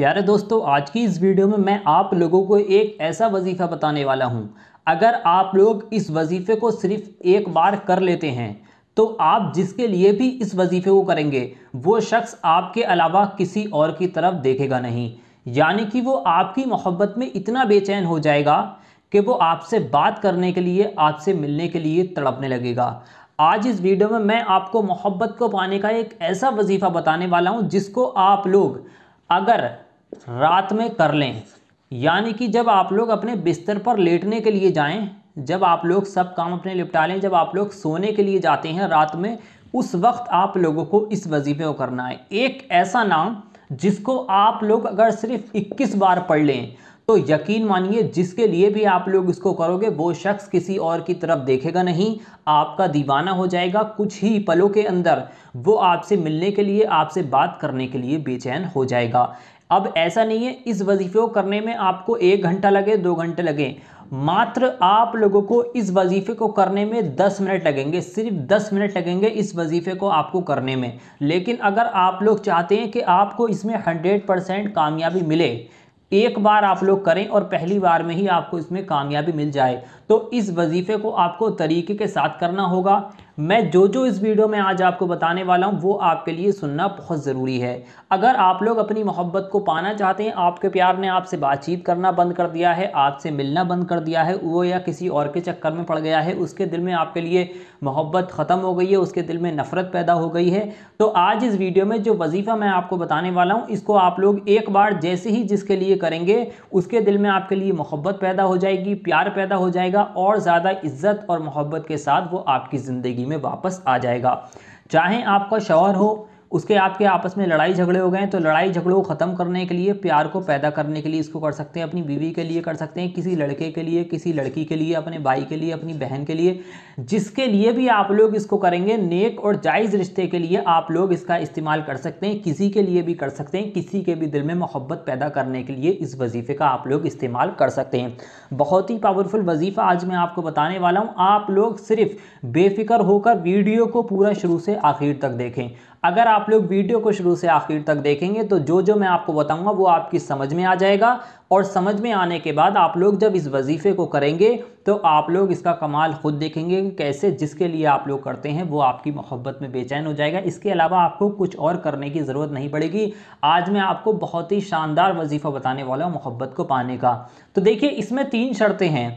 प्यारे दोस्तों आज की इस वीडियो में मैं आप लोगों को एक ऐसा वजीफ़ा बताने वाला हूं अगर आप लोग इस वजीफ़े को सिर्फ एक बार कर लेते हैं तो आप जिसके लिए भी इस वजीफ़े को करेंगे वो शख्स आपके अलावा किसी और की तरफ देखेगा नहीं यानी कि वो आपकी मोहब्बत में इतना बेचैन हो जाएगा कि वो आपसे बात करने के लिए आपसे मिलने के लिए तड़पने लगेगा आज इस वीडियो में मैं आपको मोहब्बत को पाने का एक ऐसा वजीफ़ा बताने वाला हूँ जिसको आप लोग अगर रात में कर लें यानी कि जब आप लोग अपने बिस्तर पर लेटने के लिए जाएं जब आप लोग सब काम अपने निपटा लें जब आप लोग सोने के लिए जाते हैं रात में उस वक्त आप लोगों को इस वजीफे को करना है एक ऐसा नाम जिसको आप लोग अगर सिर्फ 21 बार पढ़ लें तो यकीन मानिए जिसके लिए भी आप लोग इसको करोगे वो शख्स किसी और की तरफ देखेगा नहीं आपका दीवाना हो जाएगा कुछ ही पलों के अंदर वो आपसे मिलने के लिए आपसे बात करने के लिए बेचैन हो जाएगा अब ऐसा नहीं है इस वजीफे को करने में आपको एक घंटा लगे दो घंटे लगे मात्र आप लोगों को इस वजीफे को करने में दस मिनट लगेंगे सिर्फ दस मिनट लगेंगे इस वजीफे को आपको करने में लेकिन अगर आप लोग चाहते हैं कि आपको इसमें हंड्रेड परसेंट कामयाबी मिले एक बार आप लोग करें और पहली बार में ही आपको इसमें कामयाबी मिल जाए तो इस वजीफ़े को आपको तरीके के साथ करना होगा मैं जो जो इस वीडियो में आज आपको बताने वाला हूँ वो आपके लिए सुनना बहुत ज़रूरी है अगर आप लोग अपनी मोहब्बत को पाना चाहते हैं आपके प्यार ने आपसे बातचीत करना बंद कर दिया है आपसे मिलना बंद कर दिया है वो या किसी और के चक्कर में पड़ गया है उसके दिल में आपके लिए मोहब्बत ख़त्म हो गई है उसके दिल में नफ़रत पैदा हो गई है तो आज इस वीडियो में जो वजीफ़ा मैं आपको बताने वाला हूँ इसको आप लोग एक बार जैसे ही जिसके लिए करेंगे उसके दिल में आपके लिए मोहब्बत पैदा हो जाएगी प्यार पैदा हो जाएगा ज़्यादा और ज़्यादा इज्जत और मोहब्बत के साथ वो आपकी ज़िंदगी में वापस आ जाएगा चाहे आपका शौहर हो उसके आपके आपस में लड़ाई झगड़े हो गए तो लड़ाई झगड़ों को ख़त्म करने के लिए प्यार को पैदा करने के लिए इसको कर सकते हैं अपनी बीवी के लिए कर सकते हैं किसी लड़के के लिए किसी लड़की के लिए अपने भाई के लिए अपनी बहन के लिए जिसके लिए भी आप लोग इसको करेंगे नेक और जायज़ रिश्ते के लिए आप लोग इसका इस्तेमाल कर सकते हैं किसी के लिए भी कर सकते हैं किसी के भी दिल में मोहब्बत पैदा करने के लिए इस वजीफ़े का आप लोग इस्तेमाल कर सकते हैं बहुत ही पावरफुल वजीफ़ा आज मैं आपको बताने वाला हूँ आप लोग सिर्फ बेफिक्र होकर वीडियो को पूरा शुरू से आखिर तक देखें अगर आप लोग वीडियो को शुरू से आखिर तक देखेंगे तो जो जो मैं आपको बताऊंगा वो आपकी समझ में आ जाएगा और समझ में आने के बाद आप लोग जब इस वजीफ़े को करेंगे तो आप लोग इसका कमाल खुद देखेंगे कि कैसे जिसके लिए आप लोग करते हैं वो आपकी मोहब्बत में बेचैन हो जाएगा इसके अलावा आपको कुछ और करने की ज़रूरत नहीं पड़ेगी आज मैं आपको बहुत ही शानदार वजीफ़ा बताने वाला हूँ मोहब्बत को पाने का तो देखिए इसमें तीन शर्तें हैं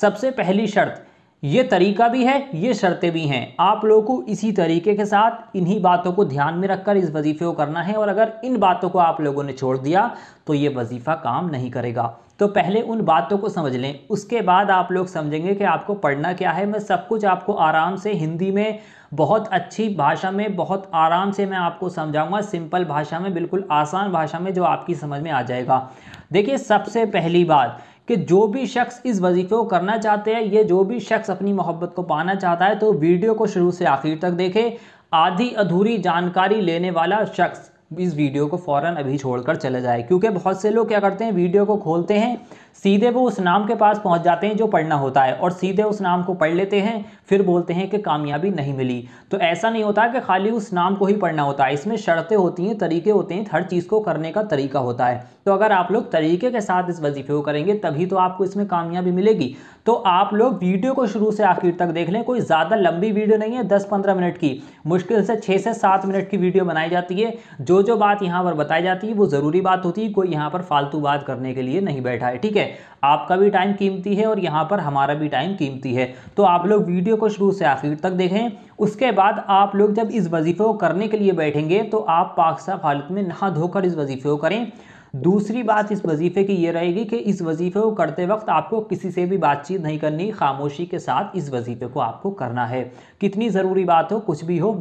सबसे पहली शर्त ये तरीका भी है ये शर्तें भी हैं आप लोगों को इसी तरीके के साथ इन्हीं बातों को ध्यान में रखकर इस वजीफे को करना है और अगर इन बातों को आप लोगों ने छोड़ दिया तो ये वजीफ़ा काम नहीं करेगा तो पहले उन बातों को समझ लें उसके बाद आप लोग समझेंगे कि आपको पढ़ना क्या है मैं सब कुछ आपको आराम से हिंदी में बहुत अच्छी भाषा में बहुत आराम से मैं आपको समझाऊंगा सिंपल भाषा में बिल्कुल आसान भाषा में जो आपकी समझ में आ जाएगा देखिए सबसे पहली बात कि जो भी शख्स इस वजीफ़े को करना चाहते हैं ये जो भी शख्स अपनी मोहब्बत को पाना चाहता है तो वीडियो को शुरू से आखिर तक देखे आधी अधूरी जानकारी लेने वाला शख्स इस वीडियो को फ़ौरन अभी छोड़कर चले जाए क्योंकि बहुत से लोग क्या करते हैं वीडियो को खोलते हैं सीधे वो उस नाम के पास पहुंच जाते हैं जो पढ़ना होता है और सीधे उस नाम को पढ़ लेते हैं फिर बोलते हैं कि कामयाबी नहीं मिली तो ऐसा नहीं होता कि खाली उस नाम को ही पढ़ना होता है इसमें शर्तें होती हैं तरीके होते हैं हर चीज़ को करने का तरीका होता है तो अगर आप लोग तरीके के साथ इस वजीफे को करेंगे तभी तो आपको इसमें कामयाबी मिलेगी तो आप लोग वीडियो को शुरू से आखिर तक देख लें कोई ज़्यादा लंबी वीडियो नहीं है दस पंद्रह मिनट की मुश्किल से छः से सात मिनट की वीडियो बनाई जाती है जो जो बात यहाँ पर बताई जाती है वो ज़रूरी बात होती है कोई यहाँ पर फालतू बात करने के लिए नहीं बैठा है ठीक है आपका भी टाइम कीमती है और यहाँ पर हमारा भी टाइम कीमती है तो आप लोग वीडियो को शुरू से आखिर तक देखें उसके बाद आप लोग जब इस वजीफ़े को करने के लिए बैठेंगे तो आप पाक साफ हालत में नहा धोकर इस वजीफ़े को करें दूसरी बात इस वजीफे की यह रहेगी कि इस वजीफे को करते वक्त आपको किसी से भी बातचीत नहीं करनी खामोशी के साथ इस वजीफे को आपको करना है कितनी ज़रूरी बात हो कुछ भी हो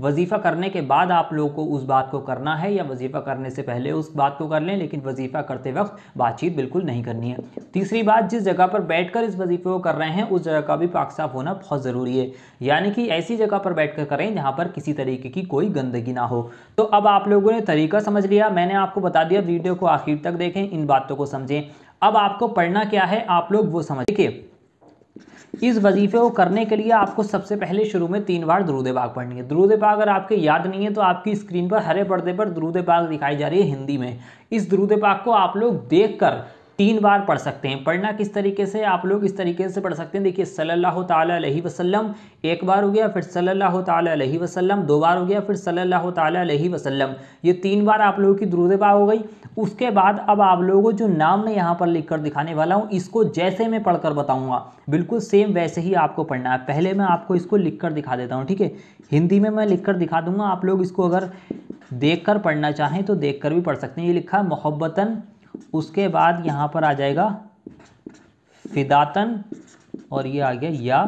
वजीफ़ा करने के बाद आप लोगों को उस बात को करना है या वजीफ़ा करने से पहले उस बात को कर लें लेकिन वजीफ़ा करते वक्त बातचीत बिल्कुल नहीं करनी है तीसरी बात जिस जगह पर बैठकर इस वजीफे को कर रहे हैं उस जगह का भी पाक साफ होना बहुत ज़रूरी है यानी कि ऐसी जगह पर बैठ कर करें जहां पर किसी तरीके की कोई गंदगी ना हो तो अब आप लोगों ने तरीका समझ लिया मैंने आपको बता दिया वीडियो को आखिर तक देखें इन बातों को समझें अब आपको पढ़ना क्या है आप लोग वो समझ देखिए इस वजीफे को करने के लिए आपको सबसे पहले शुरू में तीन बार दरूद पाक पढ़नी है दरूद पाक अगर आपके याद नहीं है तो आपकी स्क्रीन पर हरे पर्दे पर दरूद पाक दिखाई जा रही है हिंदी में इस दरूद पाक को आप लोग देखकर तीन बार पढ़ सकते हैं पढ़ना किस तरीके से आप लोग इस तरीके से पढ़ सकते हैं देखिए सल्लल्लाहु ताला अलैहि वसल्लम एक बार हो गया फिर सल्लल्लाहु ताला अलैहि वसल्लम दो बार हो गया फिर सल्लल्लाहु ताला अलैहि वसल्लम ये तीन बार आप लोगों की दुरुदबा हो गई उसके बाद अब आप लोगों को जो नाम मैं यहाँ पर लिख कर दिखाने वाला हूँ इसको जैसे मैं पढ़कर बताऊँगा बिल्कुल सेम वैसे ही आपको पढ़ना है पहले मैं आपको इसको लिख कर दिखा देता हूँ ठीक है हिंदी में मैं लिख कर दिखा दूँगा आप लोग इसको अगर देख कर पढ़ना चाहें तो देख कर भी पढ़ सकते हैं ये लिखा है मोहब्बतन उसके बाद यहाँ पर आ जाएगा फिदातन और ये आ गया या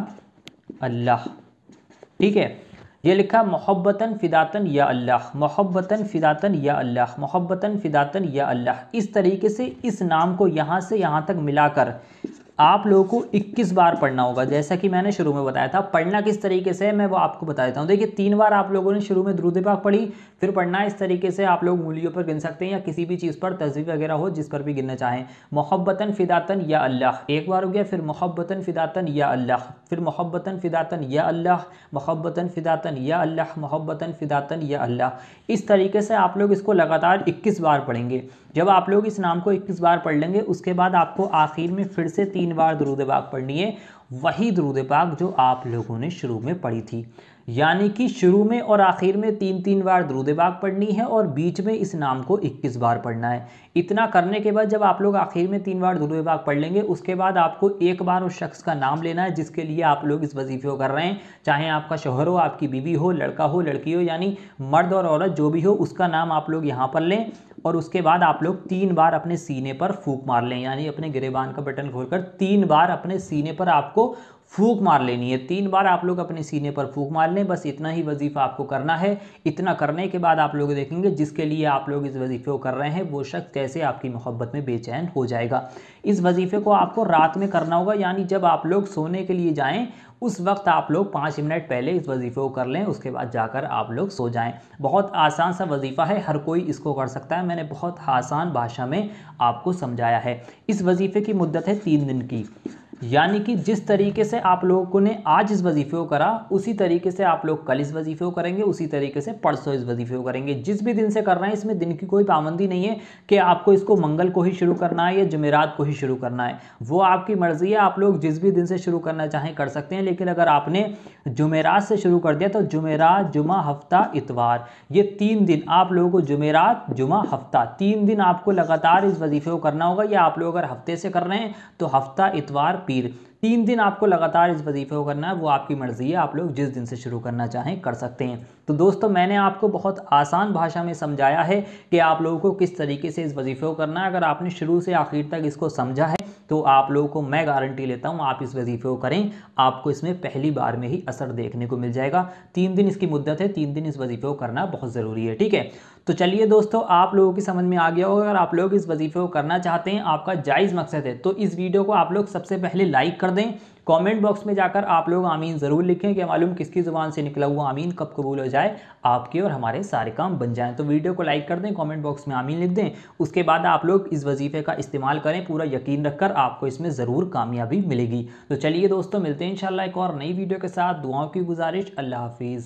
अल्लाह ठीक है ये लिखा मोहब्बतन फ़िदातन या अल्लाह मोहब्बतन फ़िदातन या अल्लाह मोहब्बतन फ़िदातन या अल्लाह इस तरीके से इस नाम को यहाँ से यहाँ तक मिलाकर आप लोगों को 21 बार पढ़ना होगा जैसा कि मैंने शुरू में बताया था पढ़ना किस तरीके से है मैं वो आपको बता देता हूँ देखिए तीन बार आप लोगों ने शुरू में द्रुद पाक पढ़ी फिर पढ़ना इस तरीके से आप लोग मूलियों पर गिन सकते हैं या किसी भी चीज़ पर तस्वीर वगैरह हो जिस पर भी गिनना चाहें मोहब्बतन फ़िदातन या अल्लाह एक बार हो गया फिर मोहब्बतन फ़िदातन या अल्लाह फिर मोहब्बतन फ़िदातन या अल्लाह मोहब्बतन फ़िदातन या अल्लाह मोहब्बतन फ़िदातन या अल्लाह इस तरीके से आप लोग इसको लगातार इक्कीस बार पढ़ेंगे जब आप लोग इस नाम को इक्कीस बार पढ़ लेंगे उसके बाद आपको आखिर में फिर से तीन तीन बार दरूद पाक पढ़नी है वही दरूद पाक जो आप लोगों ने शुरू में पढ़ी थी यानी कि शुरू में और आखिर में तीन तीन बार दरूद पाक पढ़नी है और बीच में इस नाम को 21 बार पढ़ना है इतना करने के बाद जब आप लोग आखिर में तीन बार दरूद पाक पढ़ लेंगे उसके बाद आपको एक बार उस शख्स का नाम लेना है जिसके लिए आप लोग इस वजीफे को कर रहे हैं चाहे आपका शोहर हो आपकी बीवी हो लड़का हो लड़की हो यानी मर्द और औरत जो भी हो उसका नाम आप लोग यहाँ पर लें और उसके बाद आप लोग तीन बार अपने सीने पर फूक मार लें यानी अपने गिरेबान का बटन खोलकर तीन बार अपने सीने पर आपको फूक मार लेनी है तीन बार आप लोग अपने सीने पर फूक मार लें बस इतना ही वजीफ़ा आपको करना है इतना करने के बाद आप लोग देखेंगे जिसके लिए आप लोग इस वजीफ़े को कर रहे हैं वो शख्स कैसे आपकी मोहब्बत में बेचैन हो जाएगा इस वजीफ़े को आपको रात में करना होगा यानी जब आप लोग सोने के लिए जाएं उस वक्त आप लोग पाँच मिनट पहले इस वजीफ़े को कर लें उसके बाद जाकर आप लोग सो जाएं बहुत आसान सा वजीफ़ा है हर कोई इसको कर सकता है मैंने बहुत आसान भाषा में आपको समझाया है इस वजीफ़े की मुद्दत है तीन दिन की यानी कि जिस तरीके से आप लोगों ने आज इस वजीफे को करा उसी तरीके से आप लोग कल इस वजीफे को करेंगे उसी तरीके से परसों इस वजीफे को करेंगे जिस भी दिन से कर रहे हैं इसमें दिन की कोई पाबंदी नहीं है कि आपको इसको मंगल को ही शुरू करना है या जमेरात को ही शुरू करना है वो आपकी मर्ज़ी है आप लोग जिस भी दिन से शुरू करना चाहें कर सकते हैं लेकिन अगर आपने जुमेरात से शुरू कर दिया तो जुमेरात जुमा हफ्ता इतवार ये तीन दिन आप लोगों को जुमेरात जुमा हफ्ता तीन दिन आपको लगातार इस वजीफे को करना होगा या आप लोग अगर हफ्ते से कर रहे हैं तो हफ्ता इतवार तीर तीन दिन आपको लगातार इस वजीफे को करना है वो आपकी मर्ज़ी है आप लोग जिस दिन से शुरू करना चाहें कर सकते हैं तो दोस्तों मैंने आपको बहुत आसान भाषा में समझाया है कि आप लोगों को किस तरीके से इस वजीफे को करना है अगर आपने शुरू से आखिर तक इसको समझा है तो आप लोगों को मैं गारंटी लेता हूँ आप इस वजीफे को करें आपको इसमें पहली बार में ही असर देखने को मिल जाएगा तीन दिन इसकी मुद्दत है तीन दिन इस वजीफे को करना बहुत ज़रूरी है ठीक है तो चलिए दोस्तों आप लोगों की समझ में आ गया होगा अगर आप लोग इस वजीफे को करना चाहते हैं आपका जायज़ मकसद है तो इस वीडियो को आप लोग सबसे पहले लाइक कर दें कमेंट बॉक्स में जाकर आप लोग आमीन ज़रूर लिखें कि मालूम किसकी ज़ुबान से निकला हुआ आमीन कब कबूल हो जाए आपके और हमारे सारे काम बन जाएँ तो वीडियो को लाइक कर दें कॉमेंट बॉक्स में आमीन लिख दें उसके बाद आप लोग इस वजीफ़े का इस्तेमाल करें पूरा यकीन रखकर आपको इसमें ज़रूर कामयाबी मिलेगी तो चलिए दोस्तों मिलते हैं इन एक और नई वीडियो के साथ दुआओं की गुजारिश अल्लाह हाफिज़